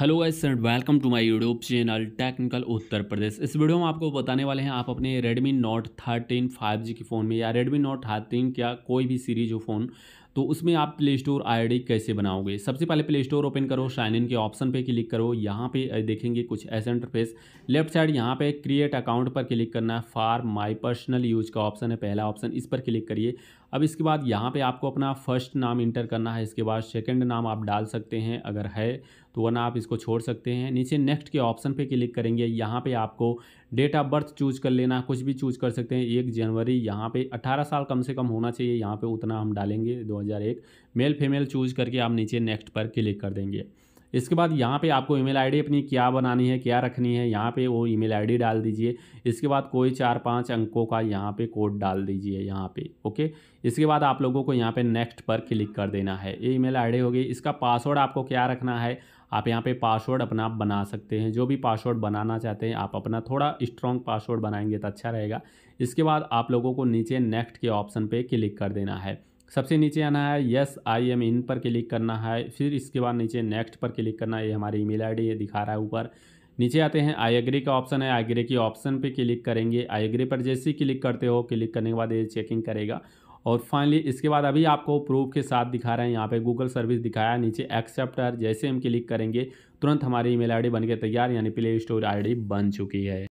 hello guys and welcome to my YouTube channel technical Uttar Pradesh इस video में आपको बताने वाले हैं आप अपने Redmi Note thirteen five G के फ़ोन में या रेडमी नोट थर्टीन क्या कोई भी सीरीज हो फ़ोन तो उसमें आप प्ले स्टोर आई कैसे बनाओगे सबसे पहले प्ले स्टोर ओपन करो शाइन इन के ऑप्शन पर क्लिक करो यहाँ पर देखेंगे कुछ ऐसे इंटरफेस लेफ्ट साइड यहाँ पर क्रिएट अकाउंट पर क्लिक करना है फार माई पर्सनल यूज का ऑप्शन है पहला ऑप्शन इस पर क्लिक करिए अब इसके बाद यहाँ पे आपको अपना फर्स्ट नाम इंटर करना है इसके बाद सेकंड नाम आप डाल सकते हैं अगर है तो वरना आप इसको छोड़ सकते हैं नीचे नेक्स्ट के ऑप्शन पे क्लिक करेंगे यहाँ पे आपको डेट ऑफ बर्थ चूज कर लेना कुछ भी चूज कर सकते हैं एक जनवरी यहाँ पे 18 साल कम से कम होना चाहिए यहाँ पे उतना हम डालेंगे दो 2001 मेल फीमेल चूज करके आप नीचे नेक्स्ट पर क्लिक कर देंगे इसके बाद यहाँ पे आपको ईमेल आईडी अपनी क्या बनानी है क्या रखनी है यहाँ पे वो ईमेल आईडी डाल दीजिए इसके बाद कोई चार पांच अंकों का यहाँ पे कोड डाल दीजिए यहाँ पे ओके इसके बाद आप लोगों को यहाँ पे नेक्स्ट पर क्लिक कर देना है ये ईमेल आईडी होगी इसका पासवर्ड आपको क्या रखना है आप यहाँ पे पासवर्ड अपना बना सकते हैं जो भी पासवर्ड बनाना चाहते हैं आप अपना थोड़ा स्ट्रॉन्ग पासवर्ड बनाएंगे तो अच्छा रहेगा इसके बाद आप लोगों को नीचे नेक्स्ट के ऑप्शन पर क्लिक कर देना है सबसे नीचे आना है यस आई एम इन पर क्लिक करना है फिर इसके बाद नीचे नेक्स्ट पर क्लिक करना है ये हमारी ईमेल आईडी ये दिखा रहा है ऊपर नीचे आते हैं आई एग्री का ऑप्शन है आई एग्री की ऑप्शन पे क्लिक करेंगे आई एग्री पर जैसे ही क्लिक करते हो क्लिक करने के बाद ये चेकिंग करेगा और फाइनली इसके बाद अभी आपको प्रूफ के साथ दिखा रहे हैं यहाँ पे गूगल सर्विस दिखाया नीचे एक्सेप्टर जैसे हम क्लिक करेंगे तुरंत हमारी ईमेल आईडी बनके तैयार यानी प्ले स्टोर आईडी बन चुकी है